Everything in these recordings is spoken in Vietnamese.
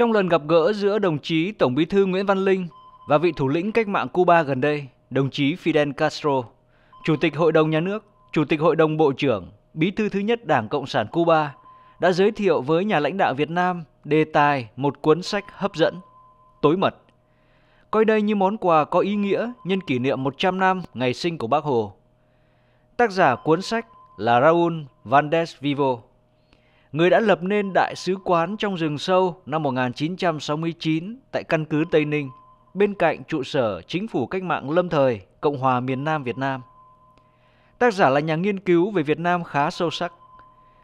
Trong lần gặp gỡ giữa đồng chí Tổng Bí thư Nguyễn Văn Linh và vị thủ lĩnh cách mạng Cuba gần đây, đồng chí Fidel Castro, Chủ tịch Hội đồng Nhà nước, Chủ tịch Hội đồng Bộ trưởng, Bí thư thứ nhất Đảng Cộng sản Cuba đã giới thiệu với nhà lãnh đạo Việt Nam đề tài một cuốn sách hấp dẫn, tối mật. Coi đây như món quà có ý nghĩa nhân kỷ niệm 100 năm ngày sinh của Bác Hồ. Tác giả cuốn sách là Raúl Vandes Vivo người đã lập nên đại sứ quán trong rừng sâu năm 1969 tại căn cứ Tây Ninh, bên cạnh trụ sở chính phủ cách mạng lâm thời Cộng hòa miền Nam Việt Nam. Tác giả là nhà nghiên cứu về Việt Nam khá sâu sắc.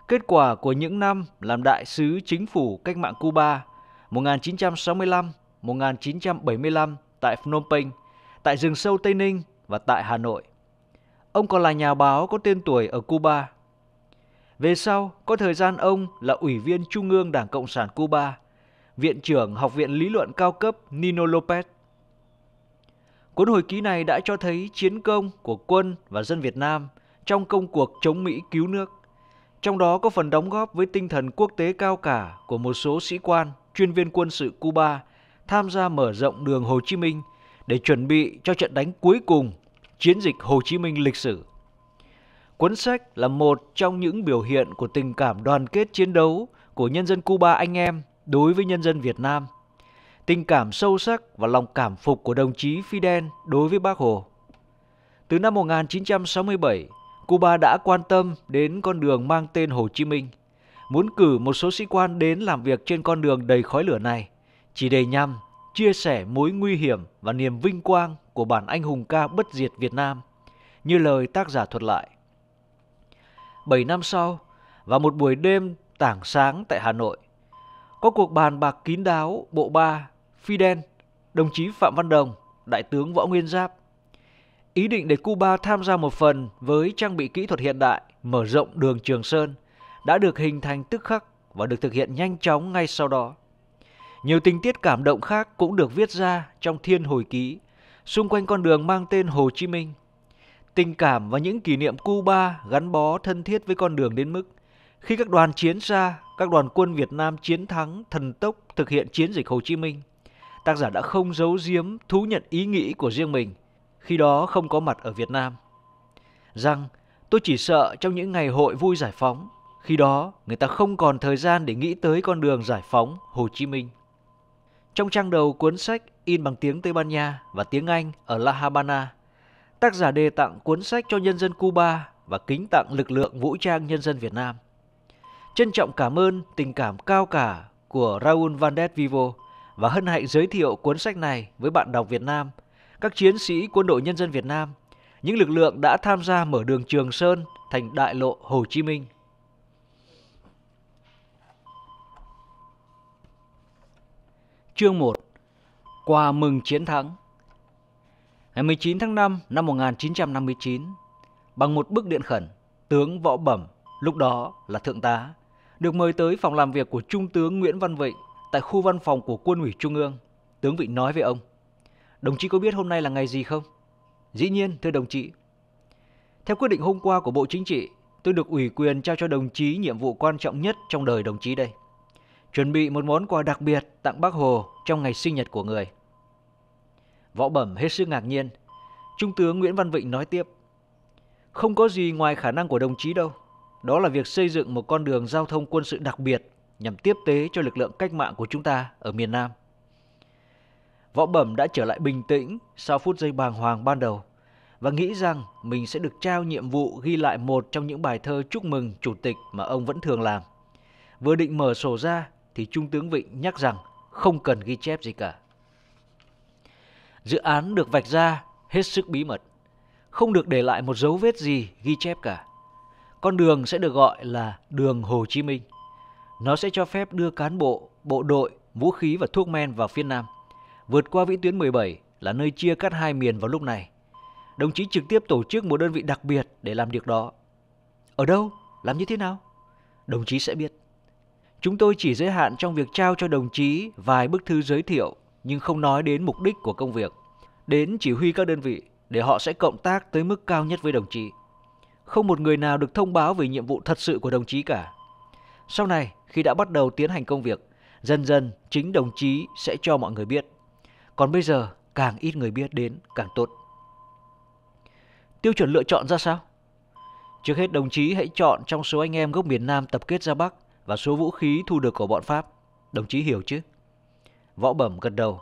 Kết quả của những năm làm đại sứ chính phủ cách mạng Cuba 1965-1975 tại Phnom Penh, tại rừng sâu Tây Ninh và tại Hà Nội. Ông còn là nhà báo có tên tuổi ở Cuba – về sau, có thời gian ông là Ủy viên Trung ương Đảng Cộng sản Cuba, Viện trưởng Học viện Lý luận cao cấp Nino Lopez. Cuốn hồi ký này đã cho thấy chiến công của quân và dân Việt Nam trong công cuộc chống Mỹ cứu nước. Trong đó có phần đóng góp với tinh thần quốc tế cao cả của một số sĩ quan, chuyên viên quân sự Cuba tham gia mở rộng đường Hồ Chí Minh để chuẩn bị cho trận đánh cuối cùng, chiến dịch Hồ Chí Minh lịch sử Cuốn sách là một trong những biểu hiện của tình cảm đoàn kết chiến đấu của nhân dân Cuba anh em đối với nhân dân Việt Nam. Tình cảm sâu sắc và lòng cảm phục của đồng chí Fidel đối với Bác Hồ. Từ năm 1967, Cuba đã quan tâm đến con đường mang tên Hồ Chí Minh, muốn cử một số sĩ quan đến làm việc trên con đường đầy khói lửa này, chỉ để nhằm chia sẻ mối nguy hiểm và niềm vinh quang của bản anh hùng ca bất diệt Việt Nam, như lời tác giả thuật lại. 7 năm sau và một buổi đêm tảng sáng tại Hà Nội. Có cuộc bàn bạc kín đáo bộ ba, Fidel, đồng chí Phạm Văn Đồng, Đại tướng Võ Nguyên Giáp. Ý định để Cuba tham gia một phần với trang bị kỹ thuật hiện đại mở rộng đường Trường Sơn đã được hình thành tức khắc và được thực hiện nhanh chóng ngay sau đó. Nhiều tình tiết cảm động khác cũng được viết ra trong Thiên Hồi Ký xung quanh con đường mang tên Hồ Chí Minh – tình cảm và những kỷ niệm Cuba gắn bó thân thiết với con đường đến mức khi các đoàn chiến xa, các đoàn quân Việt Nam chiến thắng thần tốc thực hiện chiến dịch Hồ Chí Minh, tác giả đã không giấu giếm thú nhận ý nghĩ của riêng mình khi đó không có mặt ở Việt Nam. Rằng tôi chỉ sợ trong những ngày hội vui giải phóng, khi đó người ta không còn thời gian để nghĩ tới con đường giải phóng Hồ Chí Minh. Trong trang đầu cuốn sách in bằng tiếng Tây Ban Nha và tiếng Anh ở La Habana, tác giả đề tặng cuốn sách cho nhân dân Cuba và kính tặng lực lượng vũ trang nhân dân Việt Nam. Trân trọng cảm ơn tình cảm cao cả của Raúl Valdez Vivo và hân hạnh giới thiệu cuốn sách này với bạn đọc Việt Nam, các chiến sĩ quân đội nhân dân Việt Nam, những lực lượng đã tham gia mở đường Trường Sơn thành đại lộ Hồ Chí Minh. Chương 1 Quà mừng chiến thắng Ngày 19 tháng 5 năm 1959, bằng một bức điện khẩn, tướng Võ Bẩm, lúc đó là thượng tá, được mời tới phòng làm việc của Trung tướng Nguyễn Văn Vịnh tại khu văn phòng của Quân ủy Trung ương. Tướng Vịnh nói với ông, đồng chí có biết hôm nay là ngày gì không? Dĩ nhiên, thưa đồng chí. Theo quyết định hôm qua của Bộ Chính trị, tôi được ủy quyền trao cho đồng chí nhiệm vụ quan trọng nhất trong đời đồng chí đây. Chuẩn bị một món quà đặc biệt tặng bác Hồ trong ngày sinh nhật của người. Võ Bẩm hết sức ngạc nhiên. Trung tướng Nguyễn Văn Vịnh nói tiếp. Không có gì ngoài khả năng của đồng chí đâu. Đó là việc xây dựng một con đường giao thông quân sự đặc biệt nhằm tiếp tế cho lực lượng cách mạng của chúng ta ở miền Nam. Võ Bẩm đã trở lại bình tĩnh sau phút giây bàng hoàng ban đầu và nghĩ rằng mình sẽ được trao nhiệm vụ ghi lại một trong những bài thơ chúc mừng chủ tịch mà ông vẫn thường làm. Vừa định mở sổ ra thì Trung tướng Vịnh nhắc rằng không cần ghi chép gì cả. Dự án được vạch ra hết sức bí mật, không được để lại một dấu vết gì ghi chép cả. Con đường sẽ được gọi là đường Hồ Chí Minh. Nó sẽ cho phép đưa cán bộ, bộ đội, vũ khí và thuốc men vào phía Nam, vượt qua vĩ tuyến 17 là nơi chia cắt hai miền vào lúc này. Đồng chí trực tiếp tổ chức một đơn vị đặc biệt để làm việc đó. Ở đâu? Làm như thế nào? Đồng chí sẽ biết. Chúng tôi chỉ giới hạn trong việc trao cho đồng chí vài bức thư giới thiệu nhưng không nói đến mục đích của công việc, đến chỉ huy các đơn vị để họ sẽ cộng tác tới mức cao nhất với đồng chí. Không một người nào được thông báo về nhiệm vụ thật sự của đồng chí cả. Sau này, khi đã bắt đầu tiến hành công việc, dần dần chính đồng chí sẽ cho mọi người biết. Còn bây giờ, càng ít người biết đến càng tốt. Tiêu chuẩn lựa chọn ra sao? Trước hết đồng chí hãy chọn trong số anh em gốc miền Nam tập kết ra Bắc và số vũ khí thu được của bọn Pháp. Đồng chí hiểu chứ? Võ Bẩm gật đầu.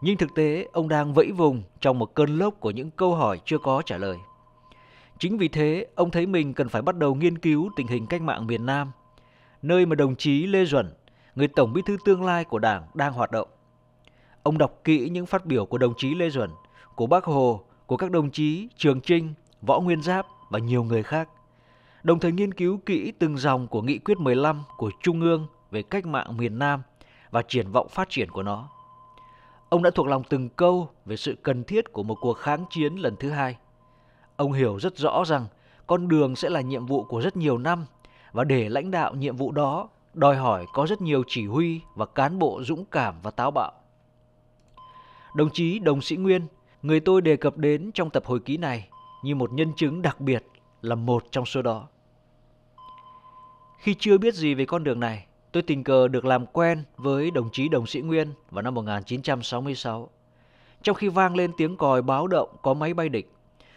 Nhưng thực tế, ông đang vẫy vùng trong một cơn lốc của những câu hỏi chưa có trả lời. Chính vì thế, ông thấy mình cần phải bắt đầu nghiên cứu tình hình cách mạng miền Nam, nơi mà đồng chí Lê Duẩn, người tổng bí thư tương lai của Đảng đang hoạt động. Ông đọc kỹ những phát biểu của đồng chí Lê Duẩn, của Bác Hồ, của các đồng chí Trường Trinh, Võ Nguyên Giáp và nhiều người khác. Đồng thời nghiên cứu kỹ từng dòng của nghị quyết 15 của Trung ương về cách mạng miền Nam và triển vọng phát triển của nó. Ông đã thuộc lòng từng câu về sự cần thiết của một cuộc kháng chiến lần thứ hai. Ông hiểu rất rõ rằng con đường sẽ là nhiệm vụ của rất nhiều năm và để lãnh đạo nhiệm vụ đó đòi hỏi có rất nhiều chỉ huy và cán bộ dũng cảm và táo bạo. Đồng chí Đồng Sĩ Nguyên, người tôi đề cập đến trong tập hồi ký này như một nhân chứng đặc biệt là một trong số đó. Khi chưa biết gì về con đường này, tôi tình cờ được làm quen với đồng chí Đồng Sĩ Nguyên vào năm 1966. Trong khi vang lên tiếng còi báo động có máy bay địch,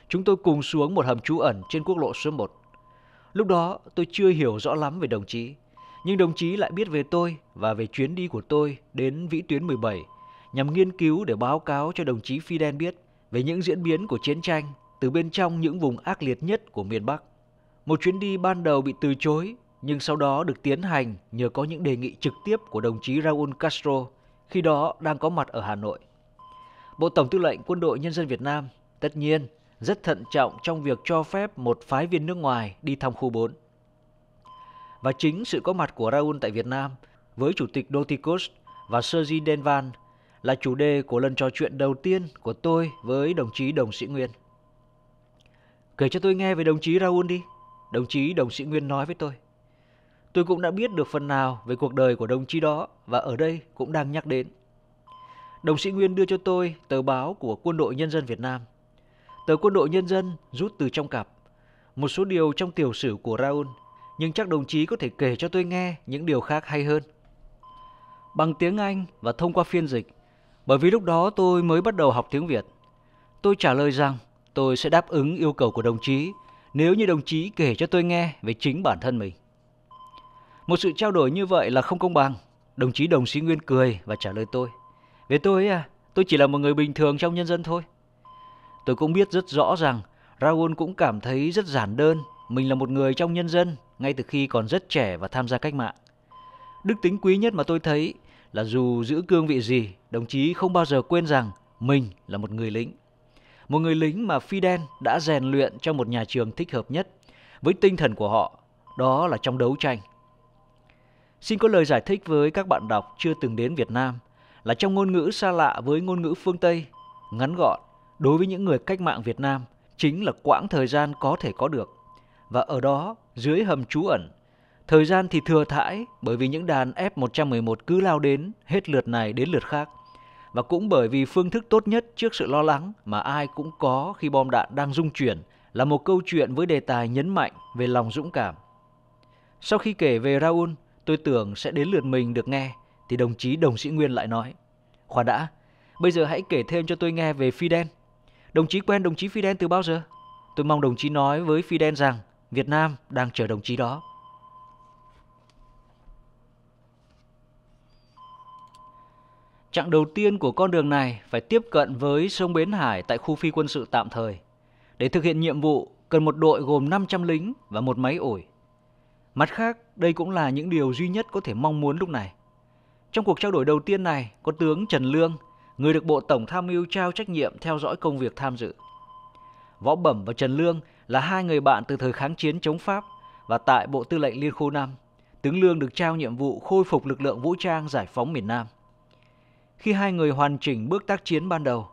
chúng tôi cùng xuống một hầm trú ẩn trên quốc lộ số 1. Lúc đó tôi chưa hiểu rõ lắm về đồng chí, nhưng đồng chí lại biết về tôi và về chuyến đi của tôi đến Vĩ tuyến 17 nhằm nghiên cứu để báo cáo cho đồng chí Fidel biết về những diễn biến của chiến tranh từ bên trong những vùng ác liệt nhất của miền Bắc. Một chuyến đi ban đầu bị từ chối nhưng sau đó được tiến hành nhờ có những đề nghị trực tiếp của đồng chí Raúl Castro, khi đó đang có mặt ở Hà Nội. Bộ Tổng tư lệnh Quân đội Nhân dân Việt Nam, tất nhiên, rất thận trọng trong việc cho phép một phái viên nước ngoài đi thăm khu 4. Và chính sự có mặt của Raúl tại Việt Nam với Chủ tịch Dotikos và Sergi Denvan là chủ đề của lần trò chuyện đầu tiên của tôi với đồng chí Đồng Sĩ Nguyên. Kể cho tôi nghe về đồng chí Raúl đi, đồng chí Đồng Sĩ Nguyên nói với tôi tôi cũng đã biết được phần nào về cuộc đời của đồng chí đó và ở đây cũng đang nhắc đến. Đồng sĩ Nguyên đưa cho tôi tờ báo của Quân đội Nhân dân Việt Nam. Tờ Quân đội Nhân dân rút từ trong cặp. Một số điều trong tiểu sử của Raoul, nhưng chắc đồng chí có thể kể cho tôi nghe những điều khác hay hơn. Bằng tiếng Anh và thông qua phiên dịch, bởi vì lúc đó tôi mới bắt đầu học tiếng Việt. Tôi trả lời rằng tôi sẽ đáp ứng yêu cầu của đồng chí nếu như đồng chí kể cho tôi nghe về chính bản thân mình. Một sự trao đổi như vậy là không công bằng. Đồng chí đồng sĩ Nguyên cười và trả lời tôi. Về tôi à, tôi chỉ là một người bình thường trong nhân dân thôi. Tôi cũng biết rất rõ rằng Raoul cũng cảm thấy rất giản đơn. Mình là một người trong nhân dân ngay từ khi còn rất trẻ và tham gia cách mạng. Đức tính quý nhất mà tôi thấy là dù giữ cương vị gì, đồng chí không bao giờ quên rằng mình là một người lính. Một người lính mà Fidel đã rèn luyện trong một nhà trường thích hợp nhất với tinh thần của họ, đó là trong đấu tranh – Xin có lời giải thích với các bạn đọc chưa từng đến Việt Nam là trong ngôn ngữ xa lạ với ngôn ngữ phương Tây, ngắn gọn đối với những người cách mạng Việt Nam chính là quãng thời gian có thể có được. Và ở đó, dưới hầm trú ẩn, thời gian thì thừa thãi bởi vì những đàn F111 cứ lao đến hết lượt này đến lượt khác. Và cũng bởi vì phương thức tốt nhất trước sự lo lắng mà ai cũng có khi bom đạn đang rung chuyển là một câu chuyện với đề tài nhấn mạnh về lòng dũng cảm. Sau khi kể về Raoul, Tôi tưởng sẽ đến lượt mình được nghe, thì đồng chí Đồng Sĩ Nguyên lại nói. Khoa đã, bây giờ hãy kể thêm cho tôi nghe về Fidel. Đồng chí quen đồng chí Fidel từ bao giờ? Tôi mong đồng chí nói với Fidel rằng Việt Nam đang chờ đồng chí đó. Chặng đầu tiên của con đường này phải tiếp cận với sông Bến Hải tại khu phi quân sự tạm thời. Để thực hiện nhiệm vụ, cần một đội gồm 500 lính và một máy ủi. Mặt khác, đây cũng là những điều duy nhất có thể mong muốn lúc này. Trong cuộc trao đổi đầu tiên này, có tướng Trần Lương, người được Bộ Tổng Tham mưu trao trách nhiệm theo dõi công việc tham dự. Võ Bẩm và Trần Lương là hai người bạn từ thời kháng chiến chống Pháp và tại Bộ Tư lệnh Liên Khu 5, tướng Lương được trao nhiệm vụ khôi phục lực lượng vũ trang giải phóng miền Nam. Khi hai người hoàn chỉnh bước tác chiến ban đầu,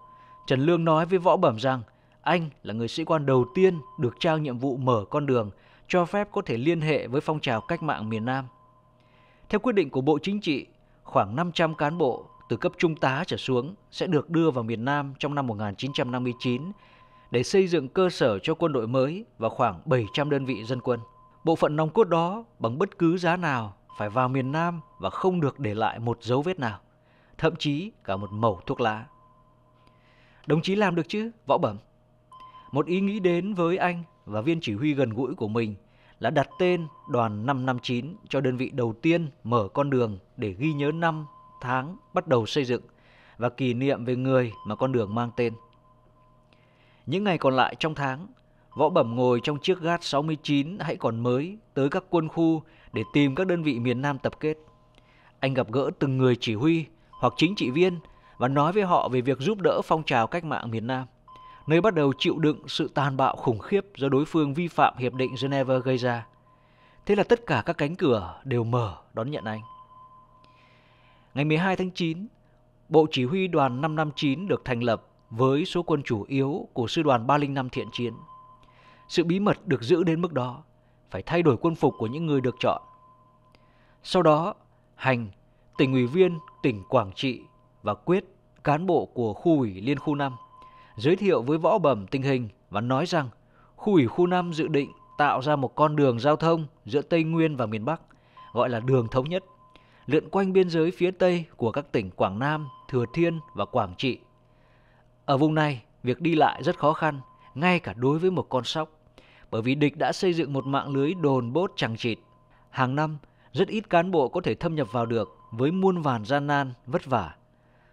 Trần Lương nói với Võ Bẩm rằng anh là người sĩ quan đầu tiên được trao nhiệm vụ mở con đường cho phép có thể liên hệ với phong trào cách mạng miền Nam. Theo quyết định của Bộ Chính trị, khoảng 500 cán bộ từ cấp trung tá trở xuống sẽ được đưa vào miền Nam trong năm 1959 để xây dựng cơ sở cho quân đội mới và khoảng 700 đơn vị dân quân. Bộ phận nòng cốt đó bằng bất cứ giá nào phải vào miền Nam và không được để lại một dấu vết nào, thậm chí cả một mẩu thuốc lá. Đồng chí làm được chứ, Võ Bẩm? Một ý nghĩ đến với anh và viên chỉ huy gần gũi của mình đã đặt tên Đoàn 559 cho đơn vị đầu tiên mở con đường để ghi nhớ năm tháng bắt đầu xây dựng và kỷ niệm về người mà con đường mang tên. Những ngày còn lại trong tháng, Võ Bẩm ngồi trong chiếc GAT 69 hãy còn mới tới các quân khu để tìm các đơn vị miền Nam tập kết. Anh gặp gỡ từng người chỉ huy hoặc chính trị viên và nói với họ về việc giúp đỡ phong trào cách mạng miền Nam – nơi bắt đầu chịu đựng sự tàn bạo khủng khiếp do đối phương vi phạm Hiệp định Geneva gây ra. Thế là tất cả các cánh cửa đều mở đón nhận anh. Ngày 12 tháng 9, Bộ Chỉ huy đoàn 559 được thành lập với số quân chủ yếu của Sư đoàn 305 Thiện Chiến. Sự bí mật được giữ đến mức đó, phải thay đổi quân phục của những người được chọn. Sau đó, Hành, tỉnh ủy viên tỉnh Quảng Trị và Quyết, cán bộ của khu ủy Liên khu 5 giới thiệu với võ bẩm tình hình và nói rằng khu ủy khu 5 dự định tạo ra một con đường giao thông giữa Tây Nguyên và miền Bắc, gọi là đường thống nhất, lượn quanh biên giới phía Tây của các tỉnh Quảng Nam, Thừa Thiên và Quảng Trị. Ở vùng này, việc đi lại rất khó khăn, ngay cả đối với một con sóc, bởi vì địch đã xây dựng một mạng lưới đồn bốt chẳng chịt. Hàng năm, rất ít cán bộ có thể thâm nhập vào được với muôn vàn gian nan, vất vả.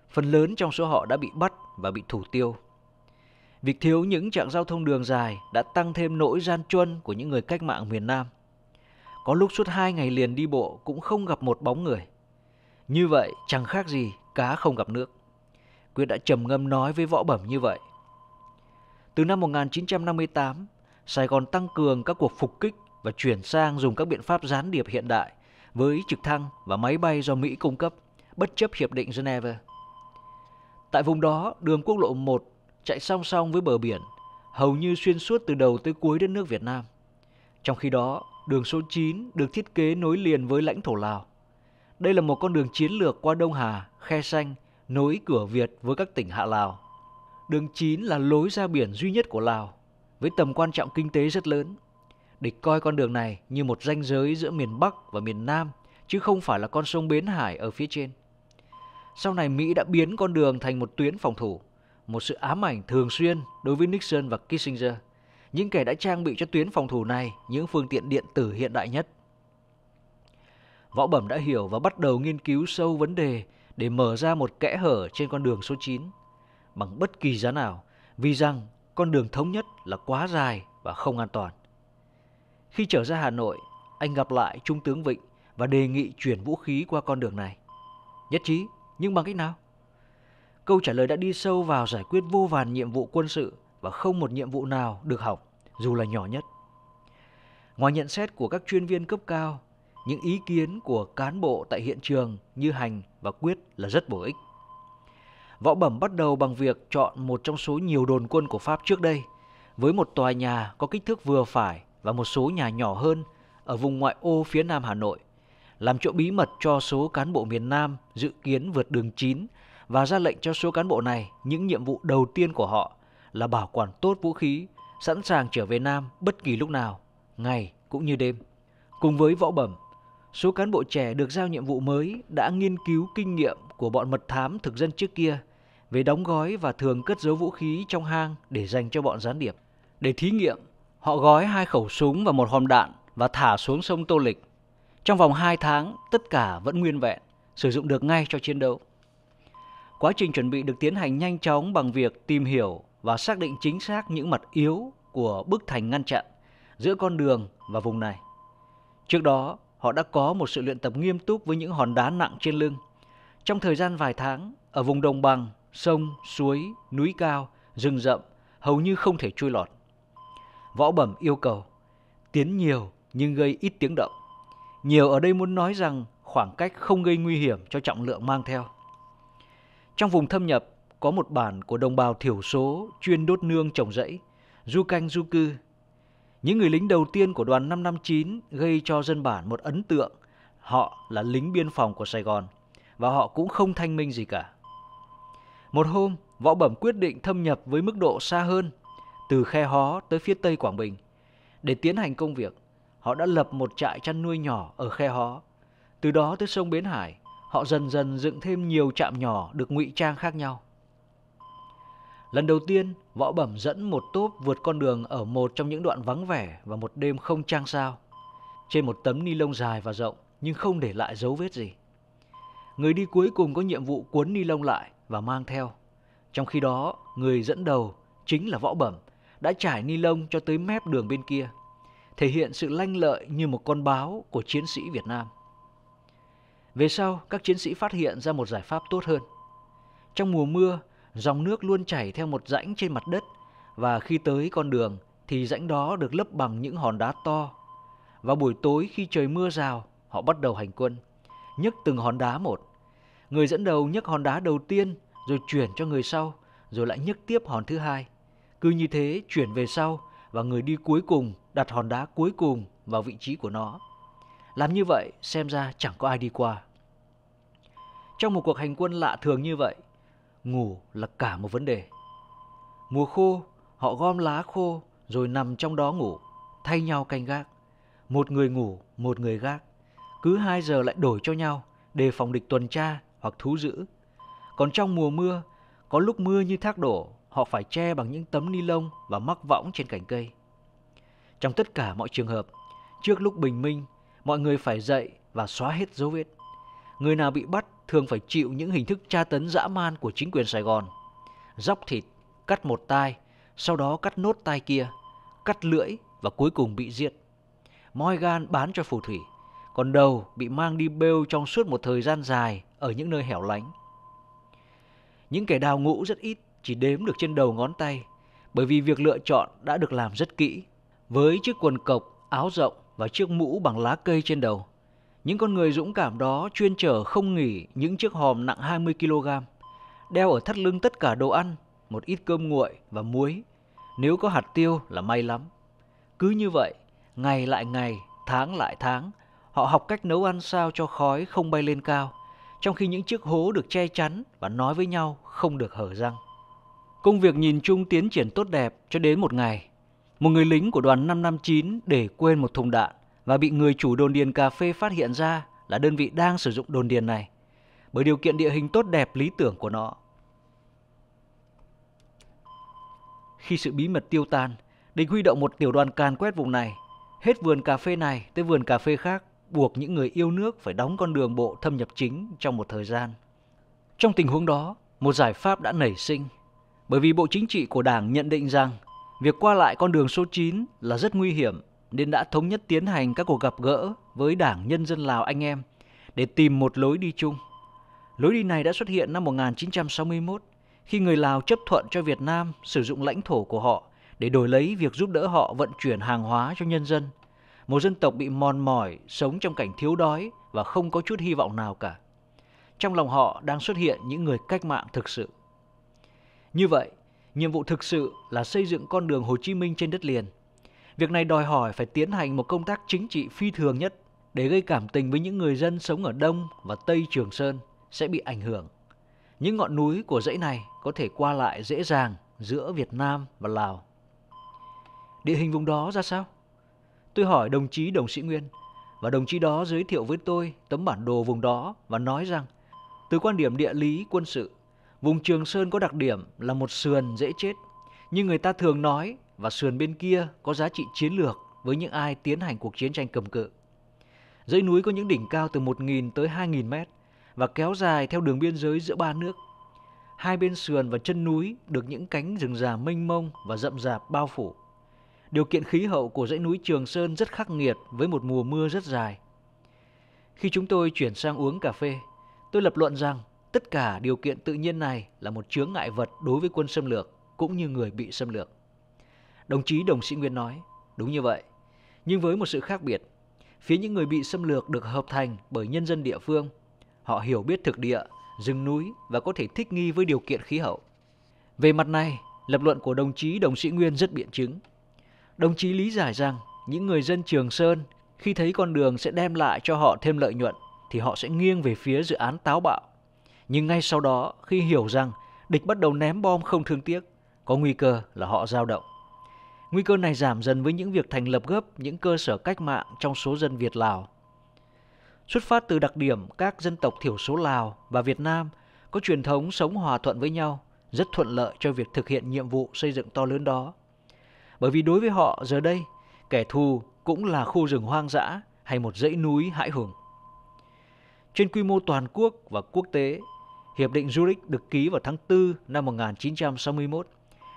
Phần lớn trong số họ đã bị bắt và bị thủ tiêu. Việc thiếu những trạng giao thông đường dài đã tăng thêm nỗi gian truân của những người cách mạng miền Nam. Có lúc suốt hai ngày liền đi bộ cũng không gặp một bóng người. Như vậy chẳng khác gì cá không gặp nước. Quyết đã trầm ngâm nói với võ bẩm như vậy. Từ năm 1958, Sài Gòn tăng cường các cuộc phục kích và chuyển sang dùng các biện pháp gián điệp hiện đại với trực thăng và máy bay do Mỹ cung cấp, bất chấp Hiệp định Geneva. Tại vùng đó, đường quốc lộ 1 chạy song song với bờ biển, hầu như xuyên suốt từ đầu tới cuối đất nước Việt Nam. Trong khi đó, đường số 9 được thiết kế nối liền với lãnh thổ Lào. Đây là một con đường chiến lược qua Đông Hà, Khe xanh nối cửa Việt với các tỉnh Hạ Lào. Đường 9 là lối ra biển duy nhất của Lào, với tầm quan trọng kinh tế rất lớn. Địch coi con đường này như một ranh giới giữa miền Bắc và miền Nam, chứ không phải là con sông Bến Hải ở phía trên. Sau này Mỹ đã biến con đường thành một tuyến phòng thủ một sự ám ảnh thường xuyên đối với Nixon và Kissinger, những kẻ đã trang bị cho tuyến phòng thủ này những phương tiện điện tử hiện đại nhất. Võ Bẩm đã hiểu và bắt đầu nghiên cứu sâu vấn đề để mở ra một kẽ hở trên con đường số 9 bằng bất kỳ giá nào vì rằng con đường thống nhất là quá dài và không an toàn. Khi trở ra Hà Nội, anh gặp lại Trung tướng Vịnh và đề nghị chuyển vũ khí qua con đường này. Nhất trí, nhưng bằng cách nào? Câu trả lời đã đi sâu vào giải quyết vô vàn nhiệm vụ quân sự và không một nhiệm vụ nào được hỏng, dù là nhỏ nhất. Ngoài nhận xét của các chuyên viên cấp cao, những ý kiến của cán bộ tại hiện trường như Hành và Quyết là rất bổ ích. Võ Bẩm bắt đầu bằng việc chọn một trong số nhiều đồn quân của Pháp trước đây, với một tòa nhà có kích thước vừa phải và một số nhà nhỏ hơn ở vùng ngoại ô phía nam Hà Nội, làm chỗ bí mật cho số cán bộ miền Nam dự kiến vượt đường 9 và ra lệnh cho số cán bộ này những nhiệm vụ đầu tiên của họ là bảo quản tốt vũ khí, sẵn sàng trở về Nam bất kỳ lúc nào, ngày cũng như đêm. Cùng với võ bẩm, số cán bộ trẻ được giao nhiệm vụ mới đã nghiên cứu kinh nghiệm của bọn mật thám thực dân trước kia về đóng gói và thường cất giấu vũ khí trong hang để dành cho bọn gián điệp. Để thí nghiệm, họ gói hai khẩu súng và một hòm đạn và thả xuống sông Tô Lịch. Trong vòng 2 tháng, tất cả vẫn nguyên vẹn, sử dụng được ngay cho chiến đấu. Quá trình chuẩn bị được tiến hành nhanh chóng bằng việc tìm hiểu và xác định chính xác những mặt yếu của bức thành ngăn chặn giữa con đường và vùng này. Trước đó, họ đã có một sự luyện tập nghiêm túc với những hòn đá nặng trên lưng. Trong thời gian vài tháng, ở vùng đồng bằng, sông, suối, núi cao, rừng rậm hầu như không thể chui lọt. Võ Bẩm yêu cầu tiến nhiều nhưng gây ít tiếng động. Nhiều ở đây muốn nói rằng khoảng cách không gây nguy hiểm cho trọng lượng mang theo. Trong vùng thâm nhập có một bản của đồng bào thiểu số chuyên đốt nương trồng rẫy, du canh du cư. Những người lính đầu tiên của đoàn 559 gây cho dân bản một ấn tượng, họ là lính biên phòng của Sài Gòn và họ cũng không thanh minh gì cả. Một hôm, Võ Bẩm quyết định thâm nhập với mức độ xa hơn, từ Khe Hó tới phía tây Quảng Bình. Để tiến hành công việc, họ đã lập một trại chăn nuôi nhỏ ở Khe Hó, từ đó tới sông Bến Hải họ dần dần dựng thêm nhiều trạm nhỏ được ngụy trang khác nhau. Lần đầu tiên, Võ Bẩm dẫn một tốp vượt con đường ở một trong những đoạn vắng vẻ và một đêm không trang sao. Trên một tấm ni lông dài và rộng nhưng không để lại dấu vết gì. Người đi cuối cùng có nhiệm vụ cuốn ni lông lại và mang theo. Trong khi đó, người dẫn đầu chính là Võ Bẩm đã trải ni lông cho tới mép đường bên kia, thể hiện sự lanh lợi như một con báo của chiến sĩ Việt Nam. Về sau, các chiến sĩ phát hiện ra một giải pháp tốt hơn. Trong mùa mưa, dòng nước luôn chảy theo một rãnh trên mặt đất và khi tới con đường thì rãnh đó được lấp bằng những hòn đá to. Vào buổi tối khi trời mưa rào, họ bắt đầu hành quân, nhấc từng hòn đá một. Người dẫn đầu nhấc hòn đá đầu tiên rồi chuyển cho người sau, rồi lại nhấc tiếp hòn thứ hai. Cứ như thế chuyển về sau và người đi cuối cùng đặt hòn đá cuối cùng vào vị trí của nó. Làm như vậy xem ra chẳng có ai đi qua. Trong một cuộc hành quân lạ thường như vậy, ngủ là cả một vấn đề. Mùa khô, họ gom lá khô rồi nằm trong đó ngủ, thay nhau canh gác. Một người ngủ, một người gác. Cứ hai giờ lại đổi cho nhau để phòng địch tuần tra hoặc thú giữ. Còn trong mùa mưa, có lúc mưa như thác đổ, họ phải che bằng những tấm ni lông và mắc võng trên cành cây. Trong tất cả mọi trường hợp, trước lúc bình minh, mọi người phải dậy và xóa hết dấu vết. Người nào bị bắt thường phải chịu những hình thức tra tấn dã man của chính quyền Sài Gòn. Dóc thịt, cắt một tai, sau đó cắt nốt tai kia, cắt lưỡi và cuối cùng bị giết. Moi gan bán cho phù thủy, còn đầu bị mang đi bêu trong suốt một thời gian dài ở những nơi hẻo lánh. Những kẻ đào ngũ rất ít, chỉ đếm được trên đầu ngón tay, bởi vì việc lựa chọn đã được làm rất kỹ. Với chiếc quần cộc, áo rộng và chiếc mũ bằng lá cây trên đầu, những con người dũng cảm đó chuyên chở không nghỉ những chiếc hòm nặng 20 kg, đeo ở thắt lưng tất cả đồ ăn, một ít cơm nguội và muối. Nếu có hạt tiêu là may lắm. Cứ như vậy, ngày lại ngày, tháng lại tháng, họ học cách nấu ăn sao cho khói không bay lên cao, trong khi những chiếc hố được che chắn và nói với nhau không được hở răng. Công việc nhìn chung tiến triển tốt đẹp cho đến một ngày. Một người lính của đoàn 559 để quên một thùng đạn và bị người chủ đồn điền cà phê phát hiện ra là đơn vị đang sử dụng đồn điền này bởi điều kiện địa hình tốt đẹp lý tưởng của nó. Khi sự bí mật tiêu tan, địch huy động một tiểu đoàn càn quét vùng này, hết vườn cà phê này tới vườn cà phê khác, buộc những người yêu nước phải đóng con đường bộ thâm nhập chính trong một thời gian. Trong tình huống đó, một giải pháp đã nảy sinh, bởi vì Bộ Chính trị của Đảng nhận định rằng việc qua lại con đường số 9 là rất nguy hiểm nên đã thống nhất tiến hành các cuộc gặp gỡ với Đảng Nhân dân Lào anh em để tìm một lối đi chung. Lối đi này đã xuất hiện năm 1961 khi người Lào chấp thuận cho Việt Nam sử dụng lãnh thổ của họ để đổi lấy việc giúp đỡ họ vận chuyển hàng hóa cho nhân dân. Một dân tộc bị mòn mỏi, sống trong cảnh thiếu đói và không có chút hy vọng nào cả. Trong lòng họ đang xuất hiện những người cách mạng thực sự. Như vậy, nhiệm vụ thực sự là xây dựng con đường Hồ Chí Minh trên đất liền – Việc này đòi hỏi phải tiến hành một công tác chính trị phi thường nhất để gây cảm tình với những người dân sống ở Đông và Tây Trường Sơn sẽ bị ảnh hưởng. Những ngọn núi của dãy này có thể qua lại dễ dàng giữa Việt Nam và Lào. Địa hình vùng đó ra sao? Tôi hỏi đồng chí Đồng Sĩ Nguyên và đồng chí đó giới thiệu với tôi tấm bản đồ vùng đó và nói rằng từ quan điểm địa lý quân sự, vùng Trường Sơn có đặc điểm là một sườn dễ chết, như người ta thường nói và sườn bên kia có giá trị chiến lược với những ai tiến hành cuộc chiến tranh cầm cự. Dãy núi có những đỉnh cao từ 1.000 tới 2.000 mét và kéo dài theo đường biên giới giữa ba nước. Hai bên sườn và chân núi được những cánh rừng già mênh mông và rậm rạp bao phủ. Điều kiện khí hậu của dãy núi Trường Sơn rất khắc nghiệt với một mùa mưa rất dài. Khi chúng tôi chuyển sang uống cà phê, tôi lập luận rằng tất cả điều kiện tự nhiên này là một chướng ngại vật đối với quân xâm lược cũng như người bị xâm lược. Đồng chí Đồng Sĩ Nguyên nói, đúng như vậy, nhưng với một sự khác biệt. Phía những người bị xâm lược được hợp thành bởi nhân dân địa phương. Họ hiểu biết thực địa, rừng núi và có thể thích nghi với điều kiện khí hậu. Về mặt này, lập luận của đồng chí Đồng Sĩ Nguyên rất biện chứng. Đồng chí lý giải rằng những người dân Trường Sơn khi thấy con đường sẽ đem lại cho họ thêm lợi nhuận thì họ sẽ nghiêng về phía dự án táo bạo. Nhưng ngay sau đó khi hiểu rằng địch bắt đầu ném bom không thương tiếc, có nguy cơ là họ dao động. Nguy cơ này giảm dần với những việc thành lập gấp những cơ sở cách mạng trong số dân Việt Lào. Xuất phát từ đặc điểm các dân tộc thiểu số Lào và Việt Nam có truyền thống sống hòa thuận với nhau, rất thuận lợi cho việc thực hiện nhiệm vụ xây dựng to lớn đó. Bởi vì đối với họ giờ đây, kẻ thù cũng là khu rừng hoang dã hay một dãy núi hãi hùng. Trên quy mô toàn quốc và quốc tế, Hiệp định Zurich được ký vào tháng 4 năm 1961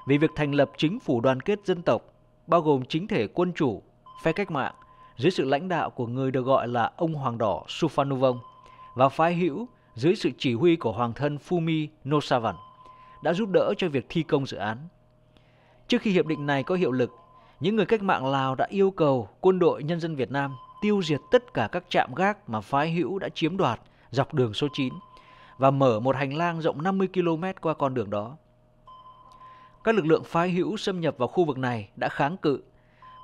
vì việc thành lập chính phủ đoàn kết dân tộc, bao gồm chính thể quân chủ, phe cách mạng dưới sự lãnh đạo của người được gọi là ông Hoàng Đỏ Suphanuvong và phái hữu dưới sự chỉ huy của hoàng thân Fumi Nosavan đã giúp đỡ cho việc thi công dự án. Trước khi hiệp định này có hiệu lực, những người cách mạng Lào đã yêu cầu quân đội nhân dân Việt Nam tiêu diệt tất cả các trạm gác mà phái hữu đã chiếm đoạt dọc đường số 9 và mở một hành lang rộng 50 km qua con đường đó các lực lượng phái hữu xâm nhập vào khu vực này đã kháng cự.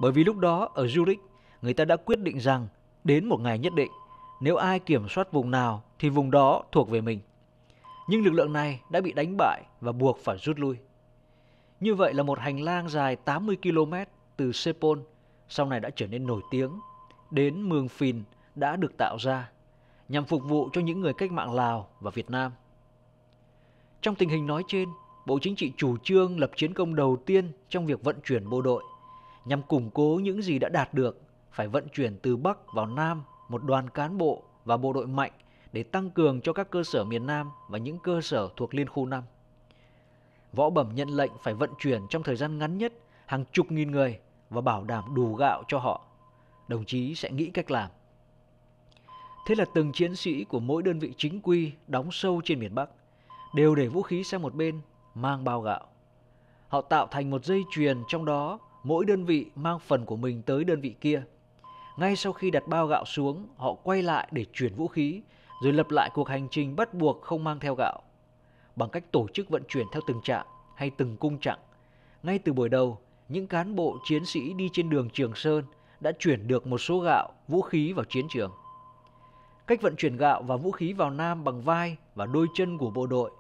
Bởi vì lúc đó ở Zurich, người ta đã quyết định rằng đến một ngày nhất định, nếu ai kiểm soát vùng nào thì vùng đó thuộc về mình. Nhưng lực lượng này đã bị đánh bại và buộc phải rút lui. Như vậy là một hành lang dài 80 km từ Sepol sau này đã trở nên nổi tiếng đến Mường Phìn đã được tạo ra nhằm phục vụ cho những người cách mạng Lào và Việt Nam. Trong tình hình nói trên, Bộ Chính trị chủ trương lập chiến công đầu tiên trong việc vận chuyển bộ đội, nhằm củng cố những gì đã đạt được, phải vận chuyển từ Bắc vào Nam một đoàn cán bộ và bộ đội mạnh để tăng cường cho các cơ sở miền Nam và những cơ sở thuộc Liên khu 5. Võ Bẩm nhận lệnh phải vận chuyển trong thời gian ngắn nhất hàng chục nghìn người và bảo đảm đủ gạo cho họ. Đồng chí sẽ nghĩ cách làm. Thế là từng chiến sĩ của mỗi đơn vị chính quy đóng sâu trên miền Bắc đều để vũ khí sang một bên mang bao gạo. Họ tạo thành một dây chuyền trong đó mỗi đơn vị mang phần của mình tới đơn vị kia. Ngay sau khi đặt bao gạo xuống, họ quay lại để chuyển vũ khí, rồi lập lại cuộc hành trình bắt buộc không mang theo gạo. Bằng cách tổ chức vận chuyển theo từng trạm hay từng cung chặng, ngay từ buổi đầu, những cán bộ chiến sĩ đi trên đường Trường Sơn đã chuyển được một số gạo, vũ khí vào chiến trường. Cách vận chuyển gạo và vũ khí vào Nam bằng vai và đôi chân của bộ đội,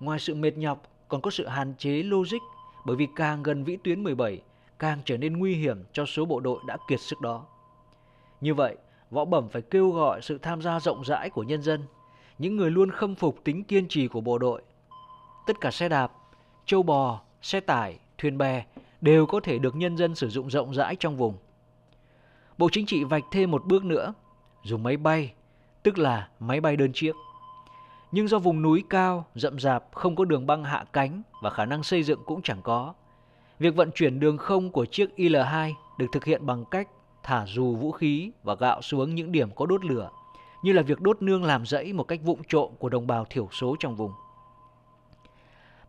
ngoài sự mệt nhọc còn có sự hạn chế logic bởi vì càng gần vĩ tuyến 17 càng trở nên nguy hiểm cho số bộ đội đã kiệt sức đó. Như vậy, võ bẩm phải kêu gọi sự tham gia rộng rãi của nhân dân, những người luôn khâm phục tính kiên trì của bộ đội. Tất cả xe đạp, châu bò, xe tải, thuyền bè đều có thể được nhân dân sử dụng rộng rãi trong vùng. Bộ Chính trị vạch thêm một bước nữa, dùng máy bay, tức là máy bay đơn chiếc. Nhưng do vùng núi cao, rậm rạp, không có đường băng hạ cánh và khả năng xây dựng cũng chẳng có. Việc vận chuyển đường không của chiếc IL-2 được thực hiện bằng cách thả dù vũ khí và gạo xuống những điểm có đốt lửa, như là việc đốt nương làm rẫy một cách vụng trộm của đồng bào thiểu số trong vùng.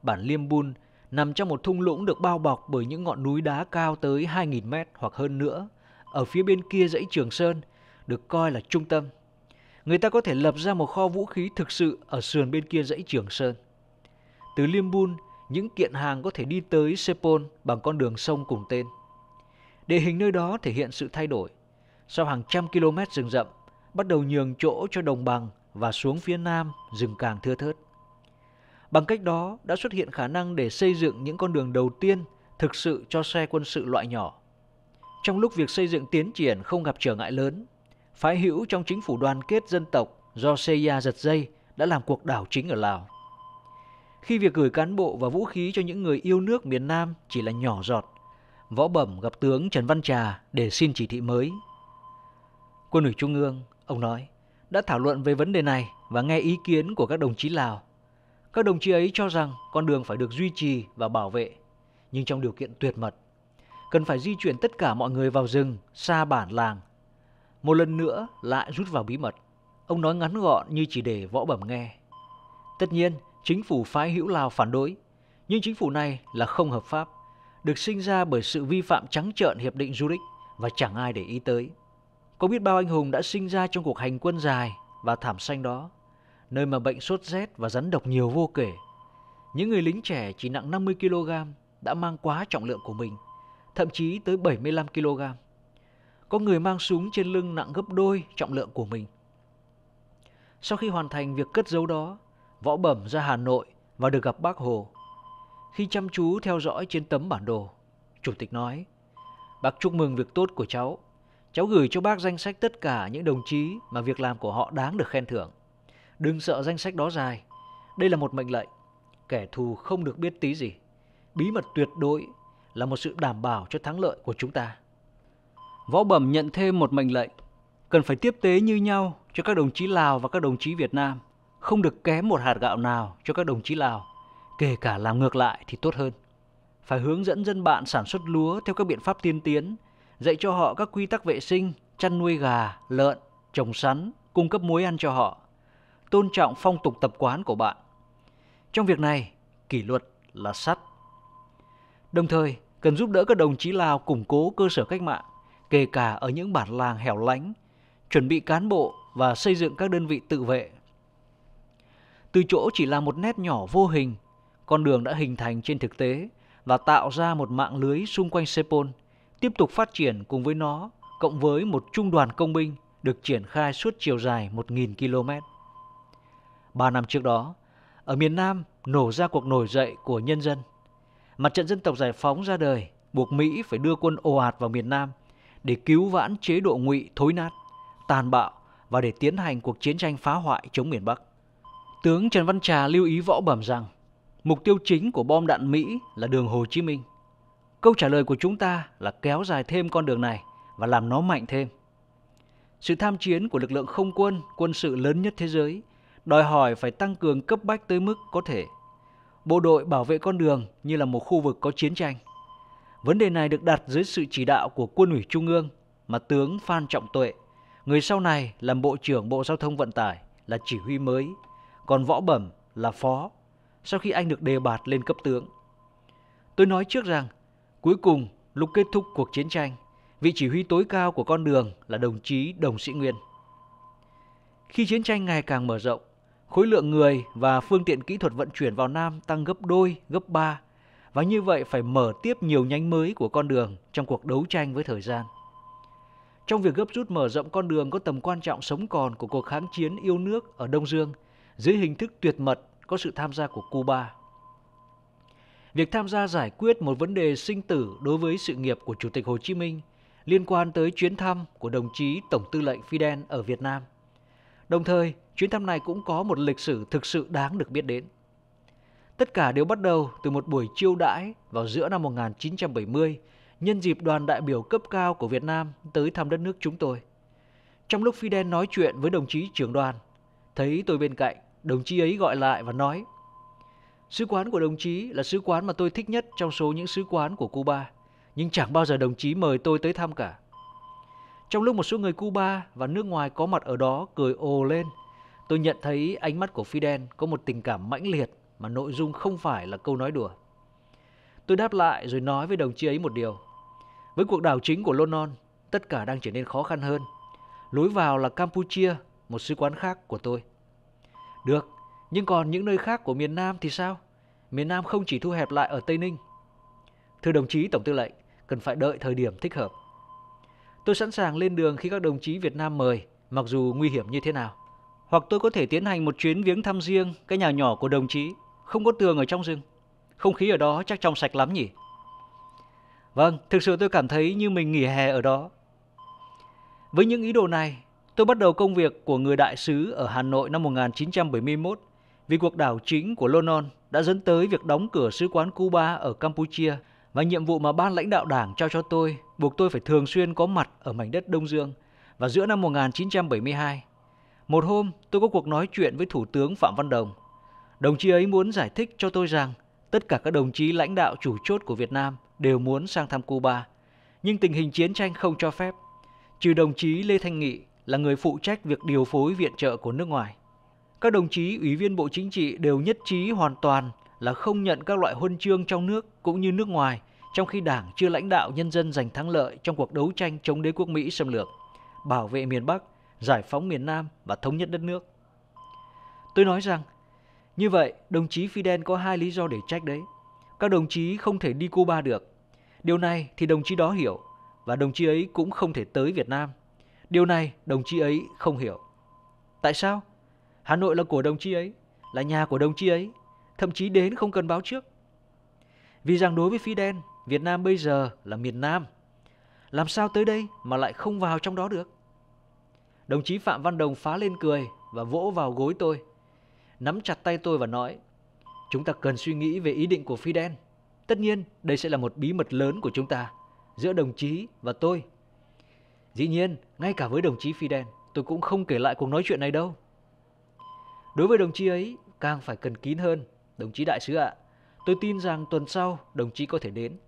Bản Liêm Bun nằm trong một thung lũng được bao bọc bởi những ngọn núi đá cao tới 2.000 mét hoặc hơn nữa. Ở phía bên kia dãy Trường Sơn được coi là trung tâm người ta có thể lập ra một kho vũ khí thực sự ở sườn bên kia dãy Trường Sơn. Từ Liêm Limbun, những kiện hàng có thể đi tới Sepol bằng con đường sông cùng tên. Địa hình nơi đó thể hiện sự thay đổi. Sau hàng trăm km rừng rậm, bắt đầu nhường chỗ cho đồng bằng và xuống phía nam rừng càng thưa thớt. Bằng cách đó đã xuất hiện khả năng để xây dựng những con đường đầu tiên thực sự cho xe quân sự loại nhỏ. Trong lúc việc xây dựng tiến triển không gặp trở ngại lớn phái hữu trong chính phủ đoàn kết dân tộc do Seiya giật dây đã làm cuộc đảo chính ở Lào. Khi việc gửi cán bộ và vũ khí cho những người yêu nước miền Nam chỉ là nhỏ giọt, Võ Bẩm gặp tướng Trần Văn Trà để xin chỉ thị mới. Quân ủy Trung ương, ông nói, đã thảo luận về vấn đề này và nghe ý kiến của các đồng chí Lào. Các đồng chí ấy cho rằng con đường phải được duy trì và bảo vệ, nhưng trong điều kiện tuyệt mật. Cần phải di chuyển tất cả mọi người vào rừng, xa bản làng một lần nữa lại rút vào bí mật. Ông nói ngắn gọn như chỉ để võ bẩm nghe. Tất nhiên, chính phủ phái hữu Lào phản đối, nhưng chính phủ này là không hợp pháp, được sinh ra bởi sự vi phạm trắng trợn hiệp định Zurich và chẳng ai để ý tới. Có biết bao anh hùng đã sinh ra trong cuộc hành quân dài và thảm xanh đó, nơi mà bệnh sốt rét và rắn độc nhiều vô kể. Những người lính trẻ chỉ nặng 50 kg đã mang quá trọng lượng của mình, thậm chí tới 75 kg. Có người mang súng trên lưng nặng gấp đôi trọng lượng của mình. Sau khi hoàn thành việc cất giấu đó, Võ Bẩm ra Hà Nội và được gặp bác Hồ. Khi chăm chú theo dõi trên tấm bản đồ, Chủ tịch nói, Bác chúc mừng việc tốt của cháu. Cháu gửi cho bác danh sách tất cả những đồng chí mà việc làm của họ đáng được khen thưởng. Đừng sợ danh sách đó dài. Đây là một mệnh lệnh. Kẻ thù không được biết tí gì. Bí mật tuyệt đối là một sự đảm bảo cho thắng lợi của chúng ta. Võ Bẩm nhận thêm một mệnh lệnh, cần phải tiếp tế như nhau cho các đồng chí Lào và các đồng chí Việt Nam, không được kém một hạt gạo nào cho các đồng chí Lào, kể cả làm ngược lại thì tốt hơn. Phải hướng dẫn dân bạn sản xuất lúa theo các biện pháp tiên tiến, dạy cho họ các quy tắc vệ sinh, chăn nuôi gà, lợn, trồng sắn, cung cấp muối ăn cho họ, tôn trọng phong tục tập quán của bạn. Trong việc này, kỷ luật là sắt. Đồng thời, cần giúp đỡ các đồng chí Lào củng cố cơ sở cách mạng, kể cả ở những bản làng hẻo lánh, chuẩn bị cán bộ và xây dựng các đơn vị tự vệ. Từ chỗ chỉ là một nét nhỏ vô hình, con đường đã hình thành trên thực tế và tạo ra một mạng lưới xung quanh Sepol, tiếp tục phát triển cùng với nó, cộng với một trung đoàn công binh được triển khai suốt chiều dài 1.000 km. Ba năm trước đó, ở miền Nam nổ ra cuộc nổi dậy của nhân dân. Mặt trận dân tộc giải phóng ra đời, buộc Mỹ phải đưa quân ồ ạt vào miền Nam – để cứu vãn chế độ ngụy thối nát, tàn bạo và để tiến hành cuộc chiến tranh phá hoại chống miền Bắc. Tướng Trần Văn Trà lưu ý võ bẩm rằng mục tiêu chính của bom đạn Mỹ là đường Hồ Chí Minh. Câu trả lời của chúng ta là kéo dài thêm con đường này và làm nó mạnh thêm. Sự tham chiến của lực lượng không quân, quân sự lớn nhất thế giới đòi hỏi phải tăng cường cấp bách tới mức có thể. Bộ đội bảo vệ con đường như là một khu vực có chiến tranh. Vấn đề này được đặt dưới sự chỉ đạo của Quân ủy Trung ương mà tướng Phan Trọng Tuệ, người sau này làm Bộ trưởng Bộ Giao thông Vận tải là chỉ huy mới, còn Võ Bẩm là phó, sau khi anh được đề bạt lên cấp tướng. Tôi nói trước rằng, cuối cùng lúc kết thúc cuộc chiến tranh, vị chỉ huy tối cao của con đường là đồng chí Đồng Sĩ Nguyên. Khi chiến tranh ngày càng mở rộng, khối lượng người và phương tiện kỹ thuật vận chuyển vào Nam tăng gấp đôi, gấp ba và như vậy phải mở tiếp nhiều nhánh mới của con đường trong cuộc đấu tranh với thời gian. Trong việc gấp rút mở rộng con đường có tầm quan trọng sống còn của cuộc kháng chiến yêu nước ở Đông Dương dưới hình thức tuyệt mật có sự tham gia của Cuba. Việc tham gia giải quyết một vấn đề sinh tử đối với sự nghiệp của Chủ tịch Hồ Chí Minh liên quan tới chuyến thăm của đồng chí Tổng tư lệnh Fidel ở Việt Nam. Đồng thời, chuyến thăm này cũng có một lịch sử thực sự đáng được biết đến. Tất cả đều bắt đầu từ một buổi chiêu đãi vào giữa năm 1970 nhân dịp đoàn đại biểu cấp cao của Việt Nam tới thăm đất nước chúng tôi. Trong lúc Fidel nói chuyện với đồng chí trưởng đoàn, thấy tôi bên cạnh, đồng chí ấy gọi lại và nói Sứ quán của đồng chí là sứ quán mà tôi thích nhất trong số những sứ quán của Cuba, nhưng chẳng bao giờ đồng chí mời tôi tới thăm cả. Trong lúc một số người Cuba và nước ngoài có mặt ở đó cười ồ lên, tôi nhận thấy ánh mắt của Fidel có một tình cảm mãnh liệt mà nội dung không phải là câu nói đùa. Tôi đáp lại rồi nói với đồng chí ấy một điều. Với cuộc đảo chính của London, tất cả đang trở nên khó khăn hơn. Lối vào là Campuchia, một sứ quán khác của tôi. Được, nhưng còn những nơi khác của miền Nam thì sao? Miền Nam không chỉ thu hẹp lại ở Tây Ninh. Thưa đồng chí Tổng tư lệnh, cần phải đợi thời điểm thích hợp. Tôi sẵn sàng lên đường khi các đồng chí Việt Nam mời, mặc dù nguy hiểm như thế nào. Hoặc tôi có thể tiến hành một chuyến viếng thăm riêng cái nhà nhỏ của đồng chí không có tường ở trong rừng. Không khí ở đó chắc trong sạch lắm nhỉ? Vâng, thực sự tôi cảm thấy như mình nghỉ hè ở đó. Với những ý đồ này, tôi bắt đầu công việc của người đại sứ ở Hà Nội năm 1971 vì cuộc đảo chính của Lonon đã dẫn tới việc đóng cửa sứ quán Cuba ở Campuchia và nhiệm vụ mà ban lãnh đạo đảng trao cho tôi buộc tôi phải thường xuyên có mặt ở mảnh đất Đông Dương. Và giữa năm 1972, một hôm tôi có cuộc nói chuyện với Thủ tướng Phạm Văn Đồng Đồng chí ấy muốn giải thích cho tôi rằng tất cả các đồng chí lãnh đạo chủ chốt của Việt Nam đều muốn sang thăm Cuba, nhưng tình hình chiến tranh không cho phép, trừ đồng chí Lê Thanh Nghị là người phụ trách việc điều phối viện trợ của nước ngoài. Các đồng chí ủy viên Bộ Chính trị đều nhất trí hoàn toàn là không nhận các loại huân chương trong nước cũng như nước ngoài, trong khi Đảng chưa lãnh đạo nhân dân giành thắng lợi trong cuộc đấu tranh chống đế quốc Mỹ xâm lược, bảo vệ miền Bắc, giải phóng miền Nam và thống nhất đất nước. Tôi nói rằng như vậy, đồng chí Fidel có hai lý do để trách đấy. Các đồng chí không thể đi Cuba được. Điều này thì đồng chí đó hiểu và đồng chí ấy cũng không thể tới Việt Nam. Điều này đồng chí ấy không hiểu. Tại sao? Hà Nội là của đồng chí ấy, là nhà của đồng chí ấy, thậm chí đến không cần báo trước. Vì rằng đối với Fidel, Việt Nam bây giờ là miền Nam. Làm sao tới đây mà lại không vào trong đó được? Đồng chí Phạm Văn Đồng phá lên cười và vỗ vào gối tôi nắm chặt tay tôi và nói Chúng ta cần suy nghĩ về ý định của Fidel. Tất nhiên, đây sẽ là một bí mật lớn của chúng ta, giữa đồng chí và tôi. Dĩ nhiên, ngay cả với đồng chí Fidel, tôi cũng không kể lại cuộc nói chuyện này đâu. Đối với đồng chí ấy, càng phải cần kín hơn, đồng chí đại sứ ạ. À, tôi tin rằng tuần sau đồng chí có thể đến